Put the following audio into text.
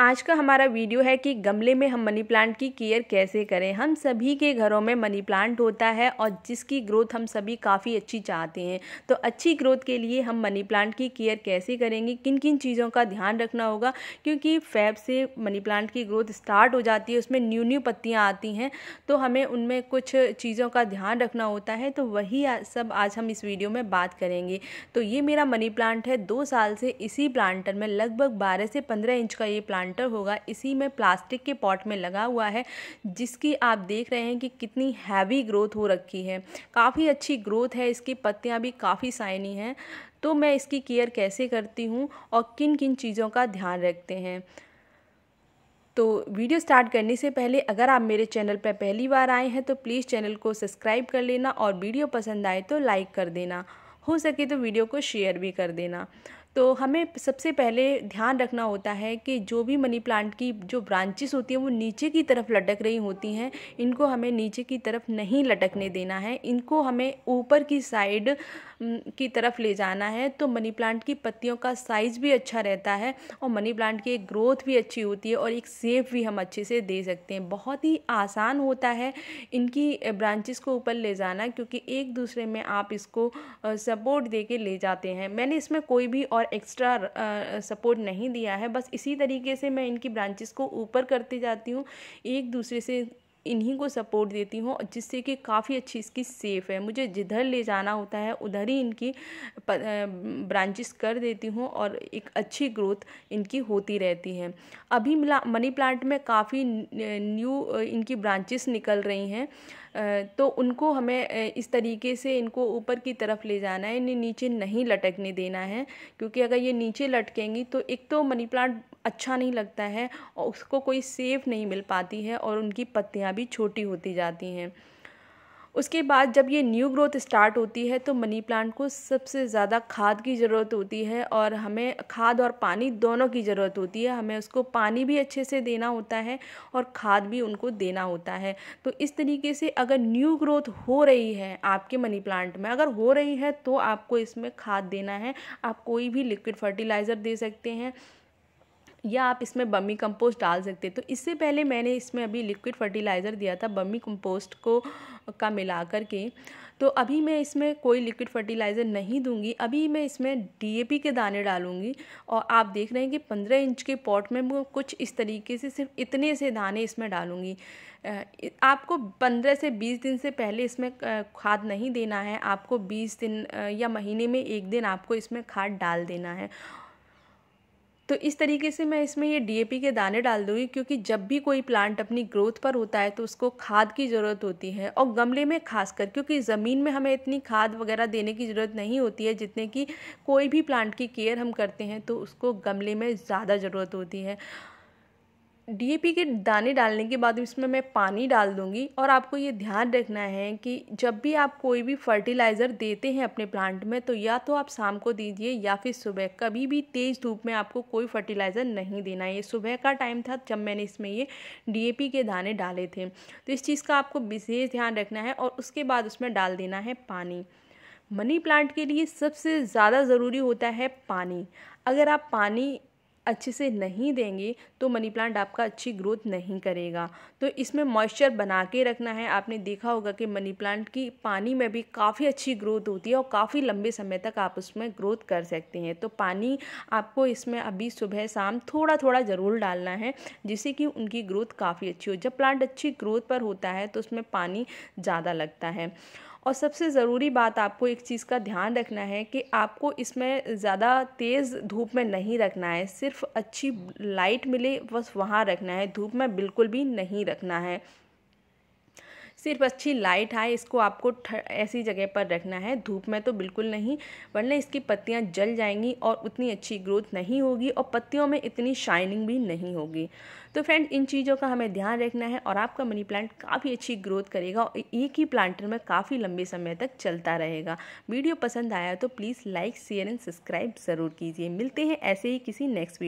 आज का हमारा वीडियो है कि गमले में हम मनी प्लांट की केयर कैसे करें हम सभी के घरों में मनी प्लांट होता है और जिसकी ग्रोथ हम सभी काफ़ी अच्छी चाहते हैं तो अच्छी ग्रोथ के लिए हम मनी प्लांट की केयर कैसे करेंगे किन किन चीज़ों का ध्यान रखना होगा क्योंकि फैब से मनी प्लांट की ग्रोथ स्टार्ट हो जाती है उसमें न्यू न्यू पत्तियाँ आती हैं तो हमें उनमें कुछ चीज़ों का ध्यान रखना होता है तो वही सब आज हम इस वीडियो में बात करेंगे तो ये मेरा मनी प्लांट है दो साल से इसी प्लांटर में लगभग बारह से पंद्रह इंच का ये प्लांट प्लांटर होगा इसी में प्लास्टिक के पॉट में लगा हुआ है जिसकी आप देख रहे हैं कि कितनी हैवी ग्रोथ हो रखी है काफ़ी अच्छी ग्रोथ है इसकी पत्तियाँ भी काफ़ी साइनी हैं तो मैं इसकी केयर कैसे करती हूँ और किन किन चीज़ों का ध्यान रखते हैं तो वीडियो स्टार्ट करने से पहले अगर आप मेरे चैनल पर पहली बार आए हैं तो प्लीज़ चैनल को सब्सक्राइब कर लेना और वीडियो पसंद आए तो लाइक कर देना हो सके तो वीडियो को शेयर भी कर देना तो हमें सबसे पहले ध्यान रखना होता है कि जो भी मनी प्लांट की जो ब्रांचेस होती हैं वो नीचे की तरफ लटक रही होती हैं इनको हमें नीचे की तरफ नहीं लटकने देना है इनको हमें ऊपर की साइड की तरफ ले जाना है तो मनी प्लांट की पत्तियों का साइज़ भी अच्छा रहता है और मनी प्लांट की एक ग्रोथ भी अच्छी होती है और एक सेप भी हम अच्छे से दे सकते हैं बहुत ही आसान होता है इनकी ब्रांचेस को ऊपर ले जाना क्योंकि एक दूसरे में आप इसको सपोर्ट दे के ले जाते हैं मैंने इसमें कोई भी और एक्स्ट्रा सपोर्ट नहीं दिया है बस इसी तरीके से मैं इनकी ब्रांचेस को ऊपर करती जाती हूँ एक दूसरे से इन्हीं को सपोर्ट देती हूँ जिससे कि काफ़ी अच्छी इसकी सेफ़ है मुझे जिधर ले जाना होता है उधर ही इनकी ब्रांचेस कर देती हूँ और एक अच्छी ग्रोथ इनकी होती रहती है अभी मनी प्लांट में काफ़ी न्यू इनकी ब्रांचेस निकल रही हैं तो उनको हमें इस तरीके से इनको ऊपर की तरफ ले जाना है इन्हें नीचे नहीं लटकने देना है क्योंकि अगर ये नीचे लटकेंगी तो एक तो मनी प्लांट अच्छा नहीं लगता है और उसको कोई सेफ नहीं मिल पाती है और उनकी पत्तियाँ भी छोटी होती जाती हैं उसके बाद जब ये न्यू ग्रोथ स्टार्ट होती है तो मनी प्लांट को सबसे ज़्यादा खाद की ज़रूरत होती है और हमें खाद और पानी दोनों की ज़रूरत होती है हमें उसको पानी भी अच्छे से देना होता है और खाद भी उनको देना होता है तो इस तरीके से अगर न्यू ग्रोथ हो रही है आपके मनी प्लांट में अगर हो रही है तो आपको इसमें खाद देना है आप कोई भी लिक्विड फर्टिलाइज़र दे सकते हैं या आप इसमें बमी कंपोस्ट डाल सकते हैं तो इससे पहले मैंने इसमें अभी लिक्विड फर्टिलाइज़र दिया था बमी कंपोस्ट को का मिला कर के तो अभी मैं इसमें कोई लिक्विड फर्टिलाइज़र नहीं दूंगी अभी मैं इसमें डीएपी के दाने डालूंगी और आप देख रहे हैं कि पंद्रह इंच के पॉट में मैं कुछ इस तरीके से सिर्फ इतने से दाने इसमें डालूंगी आपको पंद्रह से बीस दिन से पहले इसमें खाद नहीं देना है आपको बीस दिन या महीने में एक दिन आपको इसमें खाद डाल देना है तो इस तरीके से मैं इसमें ये डी के दाने डाल दूँगी क्योंकि जब भी कोई प्लांट अपनी ग्रोथ पर होता है तो उसको खाद की ज़रूरत होती है और गमले में खासकर क्योंकि ज़मीन में हमें इतनी खाद वगैरह देने की ज़रूरत नहीं होती है जितने की कोई भी प्लांट की केयर हम करते हैं तो उसको गमले में ज़्यादा ज़रूरत होती है डीएपी के दाने डालने के बाद इसमें मैं पानी डाल दूंगी और आपको ये ध्यान रखना है कि जब भी आप कोई भी फर्टिलाइज़र देते हैं अपने प्लांट में तो या तो आप शाम को दीजिए या फिर सुबह कभी भी तेज़ धूप में आपको कोई फर्टिलाइज़र नहीं देना है ये सुबह का टाइम था जब मैंने इसमें ये डी के दाने डाले थे तो इस चीज़ का आपको विशेष ध्यान रखना है और उसके बाद उसमें डाल देना है पानी मनी प्लांट के लिए सबसे ज़्यादा ज़रूरी होता है पानी अगर आप पानी अच्छे से नहीं देंगे तो मनी प्लांट आपका अच्छी ग्रोथ नहीं करेगा तो इसमें मॉइस्चर बना के रखना है आपने देखा होगा कि मनी प्लांट की पानी में भी काफ़ी अच्छी ग्रोथ होती है और काफ़ी लंबे समय तक आप उसमें ग्रोथ कर सकते हैं तो पानी आपको इसमें अभी सुबह शाम थोड़ा थोड़ा ज़रूर डालना है जिससे कि उनकी ग्रोथ काफ़ी अच्छी हो जब प्लांट अच्छी ग्रोथ पर होता है तो उसमें पानी ज़्यादा लगता है और सबसे ज़रूरी बात आपको एक चीज़ का ध्यान रखना है कि आपको इसमें ज़्यादा तेज़ धूप में नहीं रखना है सिर्फ अच्छी लाइट मिले बस वहाँ रखना है धूप में बिल्कुल भी नहीं रखना है सिर्फ अच्छी लाइट आए इसको आपको ऐसी जगह पर रखना है धूप में तो बिल्कुल नहीं वरना इसकी पत्तियाँ जल जाएंगी और उतनी अच्छी ग्रोथ नहीं होगी और पत्तियों में इतनी शाइनिंग भी नहीं होगी तो फ्रेंड इन चीज़ों का हमें ध्यान रखना है और आपका मनी प्लांट काफ़ी अच्छी ग्रोथ करेगा और एक ही प्लांटर में काफ़ी लंबे समय तक चलता रहेगा वीडियो पसंद आया तो please like share and subscribe ज़रूर कीजिए मिलते हैं ऐसे ही किसी नेक्स्ट वीडियो